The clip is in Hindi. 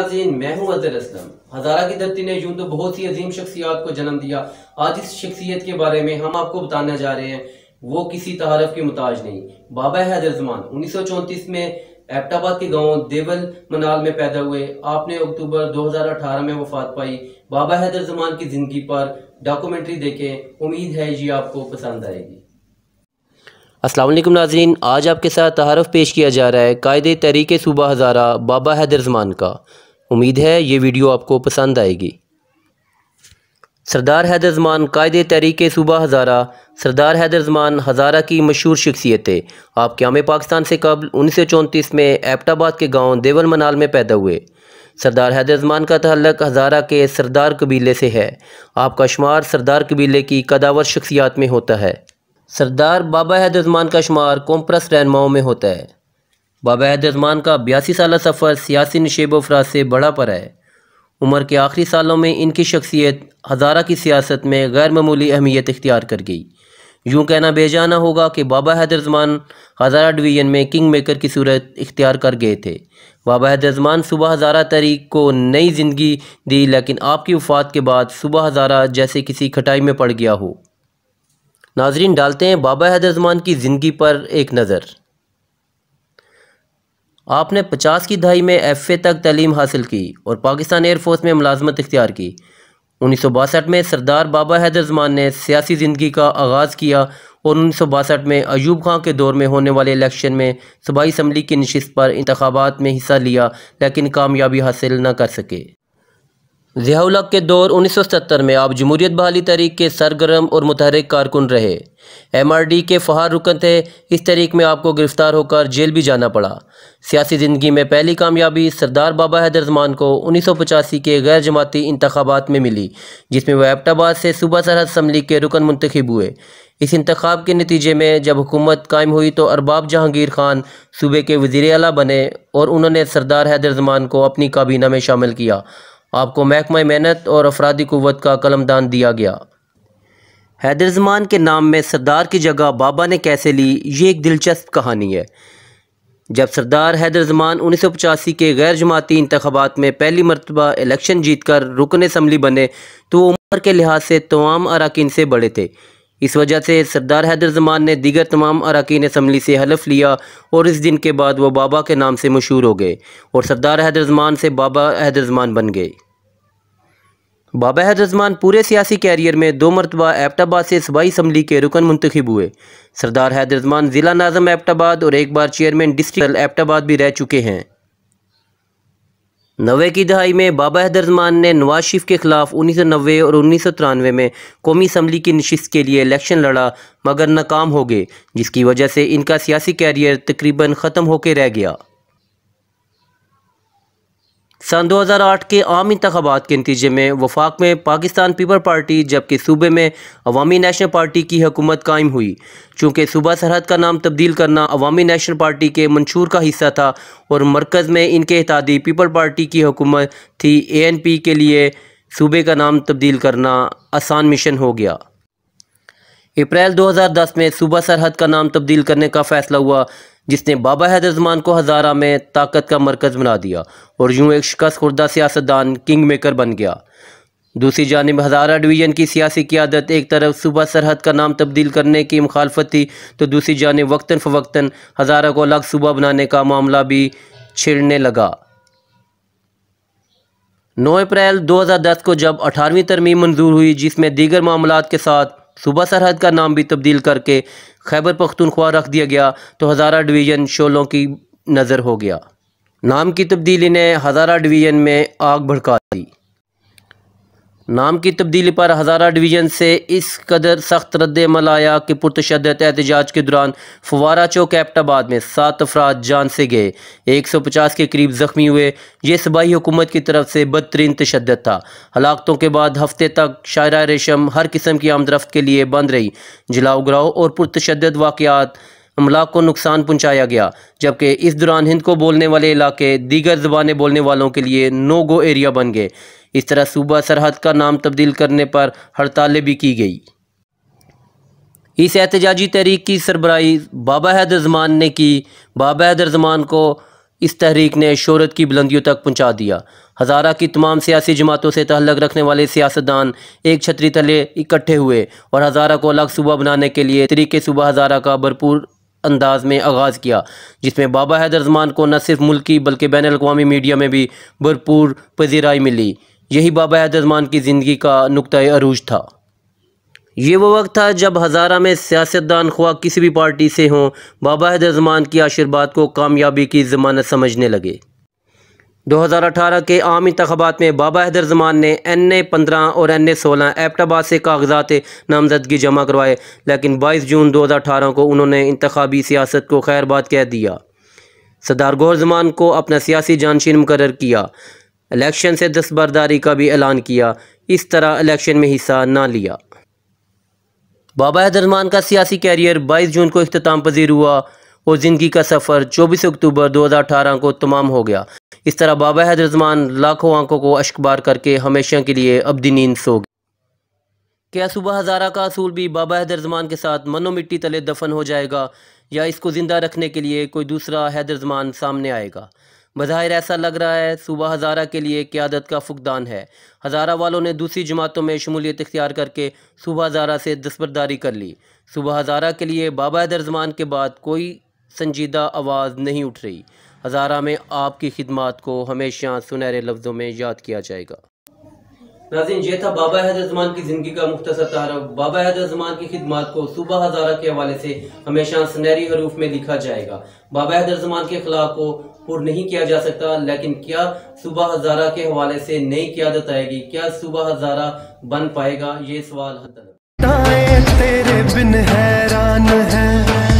मैं हूं अजर असलम हज़ारा की धरती ने यूं तो बहुत ही अजीम शख्सियात को जन्म दिया आज इस शख्सियत के बारे में हम आपको बताने जा रहे हैं वो किसी तहारफ के मुताज नहीं बाबा हैदर जमान उन्नीस सौ चौंतीस में एबटाबाद के गांव देवल मनाल में पैदा हुए आपने अक्टूबर 2018 में वफात पाई बाबा हैदर जमान की ज़िंदगी पर डॉक्यूमेंट्री देखें उम्मीद है ये आपको पसंद आएगी असलम नाजरीन आज आपके साथ तहारफ पेश किया जा रहा है कायदे तरीके सूबा हज़ारा बाबा हैदर जमान का उम्मीद है ये वीडियो आपको पसंद आएगी सरदार हैदर जमान कायद तहरीक सूबा हज़ारा सरदार हैदर जमान हज़ारा की मशहूर शख्सियत है आप क्याम पाकिस्तान से कबल उन्नीस सौ चौंतीस में एबटाबाद के गाँव देवल मनाल में पैदा हुए सरदार हैदर जमान का तहलक हज़ारा के सरदार कबीले से है आपका शुमार सरदार कबीले की कदावर शख्सियात में होता है सरदार बाबा हैदर जमान का शुमार कॉम्प्रस रहनुमाओं में होता है बाबहद अजमान का बयासी साल सफ़र सियासी नशेब अफराज से बड़ा पर है उम्र के आखिरी सालों में इनकी शख्सियत हज़ारा की सियासत में गैर मामूली अहमियत इख्तियार कर गई यूँ कहना बेजाना होगा कि बाबा हैदरजमान हज़ारा डिवीज़न में किंग मेकर की सूरत इख्तियार कर गए थे बाबा हैदरजमान सुबह हज़ारा तारीख को नई ज़िंदगी दी लेकिन आपकी वफात के बाद सुबह हज़ारा जैसे किसी खटाई में पड़ गया हो नाजरीन डालते हैं बाबा हैदरजमान की ज़िंदगी पर एक नज़र आपने पचास की दहाई में एफ ए तक तलीम हासिल की और पाकिस्तान एयरफोर्स में मुलाजमत इख्तियार की उन्नीस सौ बासठ में सरदार बाबा हैदर जमान ने सियासी ज़िंदगी का आगाज़ किया और उन्नीस सौ बासठ में अयूब खां के दौर में होने वाले इलेक्शन में सूबाई इसम्बली की नशस्त पर इंतबात में हिस्सा लिया लेकिन कामयाबी हासिल न कर सके ज़ियाउलक के दौर 1970 में आप जमहूरीत बहाली तहरीक के सरगर्म और मुतहरक कारकुन रहे एम आर डी के फ़हार रुकन थे इस तहरीक में आपको गिरफ़्तार होकर जेल भी जाना पड़ा सियासी ज़िंदगी में पहली कामयाबी सरदार बाबा हैदरजमान को उन्नीस सौ पचासी के गैर जमाती इंतबात में मिली जिसमें वह एबटाबाद से सूबा सरहद असम्बली के रुकन मंतखब हुए इस इंतखब के नतीजे में जब हुकूमत कायम हुई तो अरबाब जहांगीर खान सूबे के वजीर अला बने और उन्होंने सरदार हैदरजमान को अपनी काबीना में शामिल किया आपको महकमा मेहनत और अफराधी क़वत का कलमदान दिया गया हैदर जमान के नाम में सरदार की जगह बाबा ने कैसे ली ये एक दिलचस्प कहानी है जब सरदार हैदर जमान उन्नीस सौ पचासी के गैर जमाती इंतबात में पहली मरतबा इलेक्शन जीत कर रुकन इसम्बली बने तो वो उम्र के लिहाज से तमाम अरकान से बड़े थे इस वजह से सरदार हैदर जमान ने दीगर तमाम अरकान इसम्बली से हलफ लिया और इस दिन के बाद वह बाबा के नाम से मशहूर हो गए और सरदार हैदर जमान से बाबा हैदर जमान बन गए बाबा हैदर जमान पूरे सियासी कैरियर में दो मरतबा एबटाबाद से सूबाई इसम्बली के रुकन मंतखब हुए सरदार हैदर जमान ज़िला नाजम एबटाबाद और एक बार चेयरमैन डिस्ट्रिक्ट एबटाबाद भी रह चुके हैं नवे की दहाई में बाबा हैदरजमान ने नवाज शरीफ के खिलाफ उन्नीस सौ नबे और उन्नीस सौ तिरानवे में कौमी असम्बली की नशस्त के लिए इलेक्शन लड़ा मगर नाकाम हो गए जिसकी वजह से इनका सियासी कैरियर तकरीबन ख़त्म होकर रह गया सन 2008 के आम इंतबात के नतीजे में वफाक में पाकिस्तान पीपल पार्टी जबकि सूबे में अवामी नेशनल पार्टी की हुकूमत कायम हुई चूँकि सूबा सरहद का नाम तब्दील करना अवामी नेशनल पार्टी के मंशूर का हिस्सा था और मरकज़ में इनके इतादी पीपल पार्टी की हुकूमत थी ए एन पी के लिए सूबे का नाम तब्दील करना आसान मिशन हो गया अप्रैल 2010 में सूबा सरहद का नाम तब्दील करने का फ़ैसला हुआ जिसने बाबा जमान को हज़ारा में ताकत का मरकज़ बना दिया और यूँ एक शिकस्त खुर्दा सियासतदान किंग मेकर बन गया दूसरी जानब हज़ारा डिवीज़न की सियासी क्यादत एक तरफ सुबह सरहद का नाम तब्दील करने की मुखालफत थी तो दूसरी जानब वक्ता फ़वक्ता हज़ारा को अलग सूबा बनाने का मामला भी छिड़ने लगा नौ अप्रैल 2010 को जब अठारहवीं तरमीम मंजूर हुई जिसमें दीगर मामलों के साथ सूबा सरहद का नाम भी तब्दील करके खैबर पख्तूनख्वा रख दिया गया तो हज़ारा डिवीज़न शोलों की नज़र हो गया नाम की तब्दीली ने हज़ारा डिवीज़न में आग भड़का दी नाम की तब्दीली पर हज़ारा डिवीज़न से इस कदर सख्त रद्द आया कि पुरतशद एहतजाज के दौरान फवारा चौक एप्टाबाद में सात अफराद जान से गए एक सौ पचास के करीब ज़ख्मी हुए ये सूबाई हुकूमत की तरफ से बदतरीन तशद था हलाकतों के बाद हफ्ते तक शायरा रेशम हर किस्म की आमदरफ्त के लिए बंद रही जिला उगराओ और पुरतशद वाक़ात अमलाक को नुकसान पहुँचाया गया जबकि इस दौरान हिंद को बोलने वाले इलाके दीगर ज़बानें बोलने वालों के लिए नो गो एरिया बन गए इस तरह सूबा सरहद का नाम तब्दील करने पर हड़तालें भी की गई इस एहतजाजी तहरीक की सरबराही बाबा हैदर जमान ने की बाबा हैदर जमान को इस तहरीक ने शहरत की बुलंदियों तक पहुँचा दिया हज़ारा की तमाम सियासी जमातों से तहलक रखने वाले सियासतदान एक छतरी तले इकट्ठे हुए और हज़ारा को अलग सूबा बनाने के लिए तरीके सूबा हज़ारा का भरपूर अंदाज में आगाज़ किया जिसमें बाबा हैदर जमान को न सिर्फ मुल्की बल्कि बैन अवी मीडिया में भी भरपूर पजीराई मिली यही बाबा हजरतमान की ज़िंदगी का नुकतः अरूज था ये वो वक्त था जब हज़ारा में सियासतदान ख्वा किसी भी पार्टी से हों बाबा हजरतमान की आशीर्वाद को कामयाबी की ज़मानत समझने लगे 2018 के आम इंतबात में बाबा हैदर जमान ने एन ए पंद्रह और एन ए सोलह एपटाबाद से कागजात नामजदगी जमा करवाए लेकिन बाईस जून दो हज़ार अठारह को उन्होंने इंतबी सियासत को खैरबाद कह दिया सरदार गौर जमान को अपना सियासी जानशीन मुकर किया इलेक्शन से दस्तबरदारी का भी ऐलान किया इस तरह इलेक्शन में हिस्सा ना लिया बाबा हैदरमान का सियासी कैरियर 22 जून को अख्ताम पजीर हुआ और ज़िंदगी का सफ़र 24 अक्टूबर 2018 को तमाम हो गया इस तरह बाबा हैदरजमान लाखों आंखों को अशकबार करके हमेशा के लिए अबदी नींद सो गए क्या सुबह हज़ारा का असूल भी बाबा हैदरजमान के साथ मनो मिट्टी तले दफन हो जाएगा या इसको ज़िंदा रखने के लिए कोई दूसरा हैदरजमान सामने आएगा बज़ाहिर ऐसा लग रहा है सुबह हज़ारा के लिए क्यादत का फुकदान है हज़ारा वालों ने दूसरी जमातों में शमूलियत इख्तियार करके सुबह हज़ारा से दस्तबरदारी कर ली सुबह हज़ारा के लिए बाबा जमान के बाद कोई संजीदा आवाज़ नहीं उठ रही हज़ारा में आपकी खिदमत को हमेशा सुनहरे लफ्ज़ों में याद किया जाएगा नाजिन ये था बाबा हैदर जमान की ज़िंदगी का मुख्तर तारफ बाबा हैदर जमान की खिदमत को सुबह हज़ारा के हवाले से हमेशा सुनहरी हरूफ में लिखा जाएगा बाबा हैदर जमान के खिलाफ को पुर नहीं किया जा सकता लेकिन क्या सुबह हज़ारा के हवाले से नई क्यादत आएगी क्या सुबह हज़ारा बन पाएगा ये सवाल तेरे बिन हैरान है